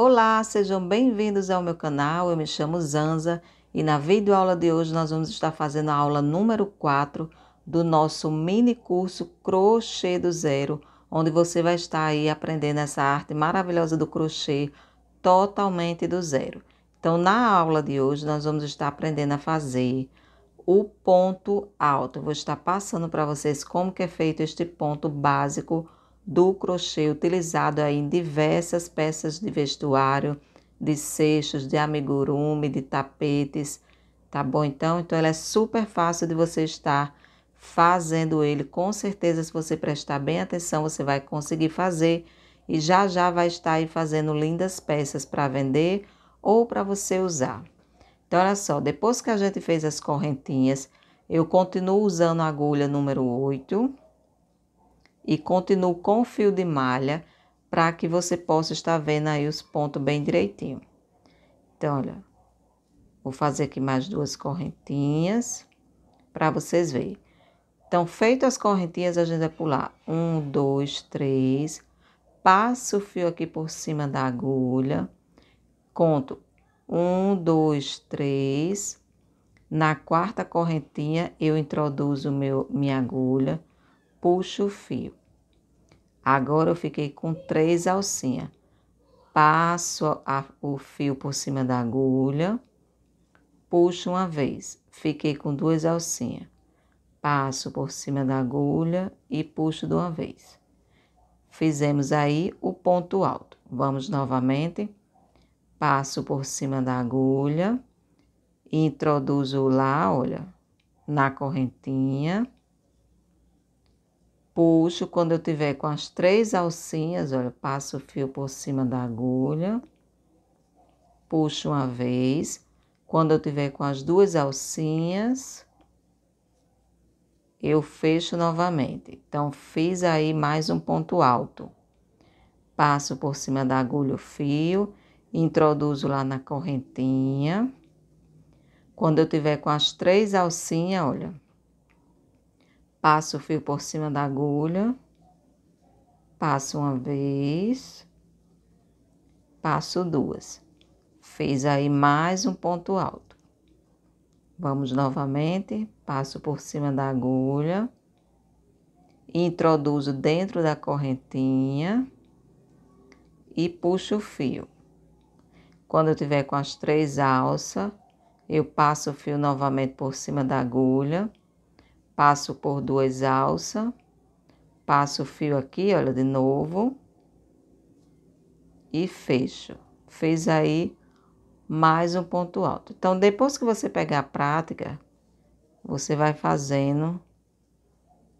Olá, sejam bem-vindos ao meu canal. Eu me chamo Zanza e na videoaula de hoje nós vamos estar fazendo a aula número 4 do nosso mini curso Crochê do Zero, onde você vai estar aí aprendendo essa arte maravilhosa do crochê totalmente do zero. Então, na aula de hoje nós vamos estar aprendendo a fazer o ponto alto. Eu vou estar passando para vocês como que é feito este ponto básico do crochê utilizado aí em diversas peças de vestuário, de cestos, de amigurumi, de tapetes, tá bom? Então, então ela é super fácil de você estar fazendo ele. Com certeza, se você prestar bem atenção, você vai conseguir fazer e já já vai estar aí fazendo lindas peças para vender ou para você usar. Então, olha só, depois que a gente fez as correntinhas, eu continuo usando a agulha número 8, e continuo com o fio de malha para que você possa estar vendo aí os pontos bem direitinho. Então, olha, vou fazer aqui mais duas correntinhas para vocês verem. Então, feito as correntinhas, a gente vai pular um, dois, três, passo o fio aqui por cima da agulha, conto um, dois, três. Na quarta correntinha, eu introduzo meu, minha agulha, puxo o fio. Agora eu fiquei com três alcinhas. Passo a, o fio por cima da agulha, puxo uma vez, fiquei com duas alcinhas. Passo por cima da agulha e puxo de uma vez. Fizemos aí o ponto alto. Vamos novamente. Passo por cima da agulha, introduzo lá, olha, na correntinha puxo quando eu tiver com as três alcinhas, olha, passo o fio por cima da agulha, puxo uma vez. Quando eu tiver com as duas alcinhas, eu fecho novamente. Então, fiz aí mais um ponto alto. Passo por cima da agulha o fio, introduzo lá na correntinha. Quando eu tiver com as três alcinhas, olha, Passo o fio por cima da agulha. Passo uma vez. Passo duas. Fez aí mais um ponto alto. Vamos novamente, passo por cima da agulha, introduzo dentro da correntinha e puxo o fio. Quando eu tiver com as três alças, eu passo o fio novamente por cima da agulha, passo por duas alças, passo o fio aqui, olha, de novo, e fecho. Fez aí mais um ponto alto. Então, depois que você pegar a prática, você vai fazendo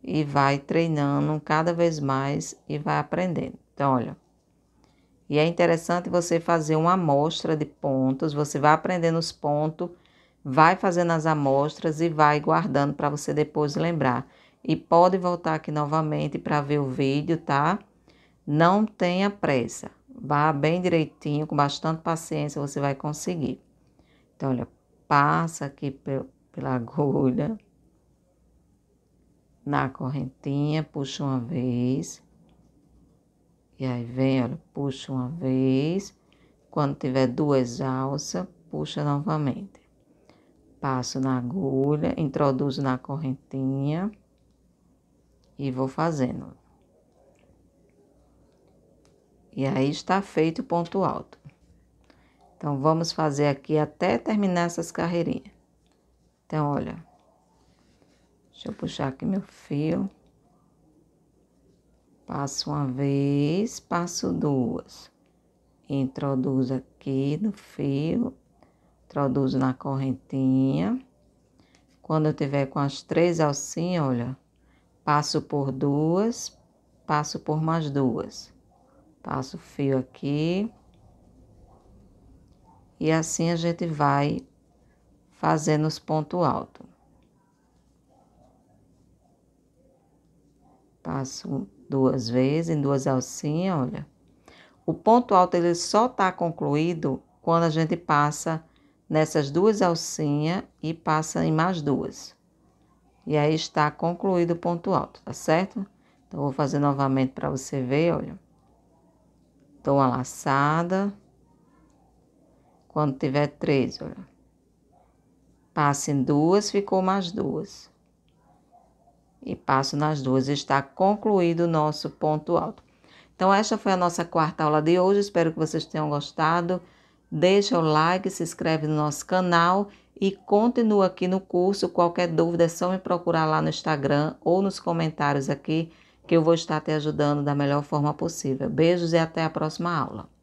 e vai treinando cada vez mais e vai aprendendo. Então, olha. E é interessante você fazer uma amostra de pontos, você vai aprendendo os pontos vai fazendo as amostras e vai guardando para você depois lembrar. E pode voltar aqui novamente para ver o vídeo, tá? Não tenha pressa. Vá bem direitinho, com bastante paciência, você vai conseguir. Então, olha, passa aqui pela agulha na correntinha, puxa uma vez. E aí vem, olha, puxa uma vez. Quando tiver duas alças, puxa novamente passo na agulha, introduzo na correntinha e vou fazendo. E aí está feito o ponto alto. Então, vamos fazer aqui até terminar essas carreirinhas. Então, olha, deixa eu puxar aqui meu fio. Passo uma vez, passo duas. Introduzo aqui no fio Introduzo na correntinha. Quando eu tiver com as três alcinhas, olha, passo por duas, passo por mais duas. Passo o fio aqui. E assim a gente vai fazendo os pontos altos. Passo duas vezes, em duas alcinhas, olha. O ponto alto ele só tá concluído quando a gente passa nessas duas alcinhas e passa em mais duas. E aí está concluído o ponto alto, tá certo? Então, vou fazer novamente para você ver, olha. Dou uma laçada. Quando tiver três, olha. Passo em duas, ficou mais duas. E passo nas duas. Está concluído o nosso ponto alto. Então, esta foi a nossa quarta aula de hoje. Espero que vocês tenham gostado. Deixa o like, se inscreve no nosso canal e continua aqui no curso. Qualquer dúvida é só me procurar lá no Instagram ou nos comentários aqui que eu vou estar te ajudando da melhor forma possível. Beijos e até a próxima aula.